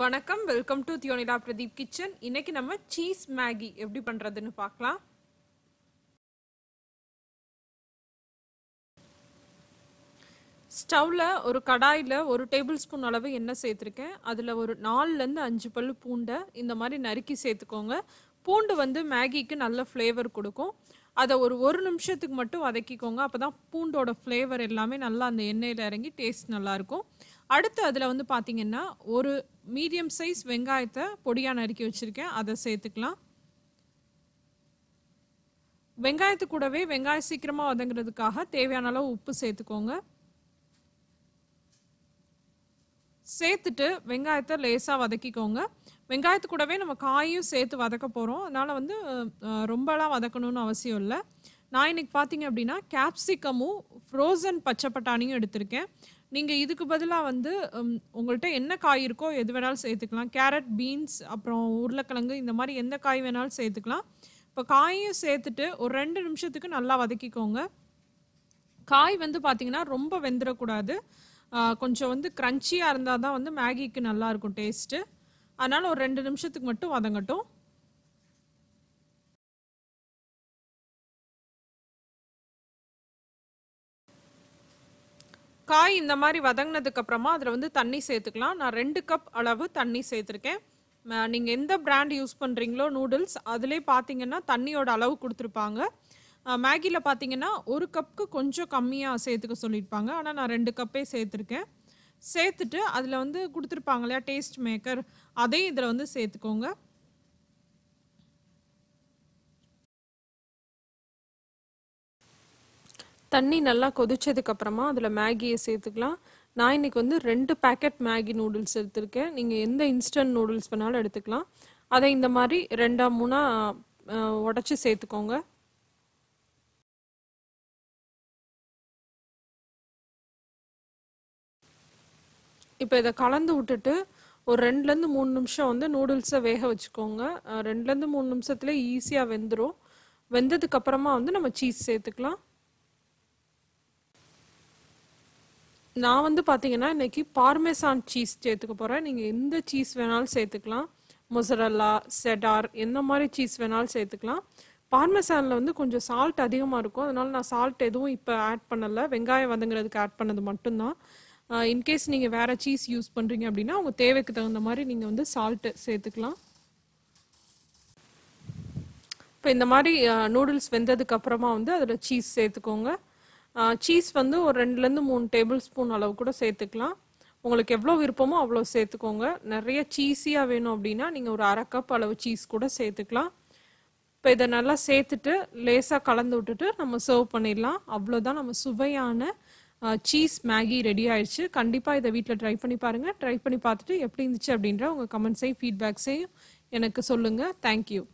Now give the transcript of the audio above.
வணக்கம் welcome to தியோனிலா Pradeep kitchen இன்னைக்கு நம்ம சீஸ் மேகி எப்படி பண்ணுறதுன்னு பார்க்கலாம் ஸ்டவ்வில் ஒரு கடாயில் ஒரு டேபிள் ஸ்பூன் அளவு எண்ணெய் சேர்த்துருக்கேன் அதில் ஒரு நாலுலேருந்து அஞ்சு பல் பூண்டை இந்த மாதிரி நறுக்கி சேர்த்துக்கோங்க பூண்டு வந்து மேகிக்கு நல்ல ஃப்ளேவர் கொடுக்கும் அதை ஒரு ஒரு நிமிஷத்துக்கு மட்டும் வதக்கிக்கோங்க அப்போ தான் பூண்டோட ஃப்ளேவர் எல்லாமே நல்லா அந்த எண்ணெயில் இறங்கி டேஸ்ட் நல்லாயிருக்கும் அடுத்து அதில் வந்து பார்த்திங்கன்னா ஒரு மீடியம் சைஸ் வெங்காயத்தை பொடியாக நறுக்கி வச்சுருக்கேன் அதை சேர்த்துக்கலாம் வெங்காயத்து கூடவே வெங்காயம் சீக்கிரமாக வதங்குறதுக்காக தேவையான அளவு உப்பு சேர்த்துக்கோங்க சேர்த்துட்டு வெங்காயத்தை லேசாக வதக்கிக்கோங்க வெங்காயத்து கூடவே நம்ம காயும் சேர்த்து வதக்க போகிறோம் அதனால் வந்து ரொம்பலாம் வதக்கணும்னு அவசியம் இல்லை நான் இன்றைக்கி பார்த்தீங்க அப்படின்னா கேப்சிகமும் ஃப்ரோசன் பச்சை பட்டாணியும் எடுத்திருக்கேன் நீங்கள் இதுக்கு பதிலாக வந்து உங்கள்கிட்ட என்ன காய் இருக்கோ எது வேணாலும் சேர்த்துக்கலாம் கேரட் பீன்ஸ் அப்புறம் உருளைக்கிழங்கு இந்த மாதிரி எந்த காய் வேணாலும் சேர்த்துக்கலாம் இப்போ காயும் சேர்த்துட்டு ஒரு ரெண்டு நிமிஷத்துக்கு நல்லா வதக்கிக்கோங்க காய் வந்து பார்த்திங்கன்னா ரொம்ப வெந்துடக்கூடாது கொஞ்சம் வந்து க்ரன்ச்சியாக இருந்தால் தான் வந்து மேகிக்கு நல்லாயிருக்கும் டேஸ்ட்டு அதனால் ஒரு ரெண்டு நிமிஷத்துக்கு மட்டும் வதங்கட்டும் காய் இந்த மாதிரி வதங்கினதுக்கு அப்புறமா அதில் வந்து தண்ணி சேர்த்துக்கலாம் நான் ரெண்டு கப் அளவு தண்ணி சேர்த்துருக்கேன் நீங்கள் எந்த பிராண்ட் யூஸ் பண்ணுறீங்களோ நூடுல்ஸ் அதிலே பார்த்தீங்கன்னா தண்ணியோட அளவு கொடுத்துருப்பாங்க மேகியில் பார்த்தீங்கன்னா ஒரு கப்புக்கு கொஞ்சம் கம்மியாக சேர்த்துக்க சொல்லியிருப்பாங்க ஆனால் நான் ரெண்டு கப்பே சேர்த்துருக்கேன் சேர்த்துட்டு அதில் வந்து கொடுத்துருப்பாங்க இல்லையா டேஸ்ட் மேக்கர் அதையும் இதில் வந்து சேர்த்துக்கோங்க தண்ணி நல்லா கொதிச்சதுக்கு அப்புறமா அதில் மேகியை சேர்த்துக்கலாம் நான் இன்னைக்கு வந்து ரெண்டு பேக்கெட் மேகி நூடுல்ஸ் எடுத்திருக்கேன் நீங்கள் எந்த இன்ஸ்டன்ட் நூடுல்ஸ் வேணாலும் எடுத்துக்கலாம் அதை இந்த மாதிரி ரெண்டா மூணாக உடச்சி சேர்த்துக்கோங்க இப்போ இதை கலந்து விட்டுட்டு ஒரு ரெண்டுலேருந்து மூணு நிமிஷம் வந்து நூடுல்ஸை வேக வச்சுக்கோங்க ரெண்டுலேருந்து மூணு நிமிஷத்துல ஈஸியாக வெந்துடும் வெந்ததுக்கு அப்புறமா வந்து நம்ம சீஸ் சேர்த்துக்கலாம் நான் வந்து பார்த்தீங்கன்னா இன்றைக்கி பார்மேசான் சீஸ் சேர்த்துக்க போகிறேன் நீங்கள் எந்த சீஸ் வேணாலும் சேர்த்துக்கலாம் மொசரல்லா செடார் எந்த மாதிரி சீஸ் வேணாலும் சேர்த்துக்கலாம் பார்மேசானில் வந்து கொஞ்சம் சால்ட் அதிகமாக இருக்கும் அதனால் நான் சால்ட் எதுவும் இப்போ ஆட் பண்ணலை வெங்காயம் வதங்குறதுக்கு ஆட் பண்ணது மட்டும்தான் இன்கேஸ் நீங்கள் வேறு சீஸ் யூஸ் பண்ணுறீங்க அப்படின்னா உங்கள் தேவைக்கு தகுந்த மாதிரி நீங்கள் வந்து சால்ட்டு சேர்த்துக்கலாம் இப்போ இந்த மாதிரி நூடுல்ஸ் வெந்ததுக்கு அப்புறமா வந்து அதில் சீஸ் சேர்த்துக்கோங்க சீஸ் வந்து ஒரு ரெண்டுலேருந்து மூணு டேபிள் ஸ்பூன் அளவு கூட சேர்த்துக்கலாம் உங்களுக்கு எவ்வளோ விருப்பமோ அவ்வளோ சேர்த்துக்கோங்க நிறைய சீஸியாக வேணும் அப்படின்னா நீங்கள் ஒரு அரை கப் அளவு சீஸ் கூட சேர்த்துக்கலாம் இப்போ இதை நல்லா சேர்த்துட்டு லேசாக கலந்து விட்டுட்டு நம்ம சர்வ் பண்ணிடலாம் அவ்வளோதான் நம்ம சுவையான சீஸ் மேகி ரெடி ஆயிடுச்சு கண்டிப்பாக இதை வீட்டில் ட்ரை பண்ணி பாருங்கள் ட்ரை பண்ணி பார்த்துட்டு எப்படி இருந்துச்சு அப்படின்ற உங்கள் கமெண்ட்ஸையும் ஃபீட்பேக்ஸையும் எனக்கு சொல்லுங்கள் தேங்க்யூ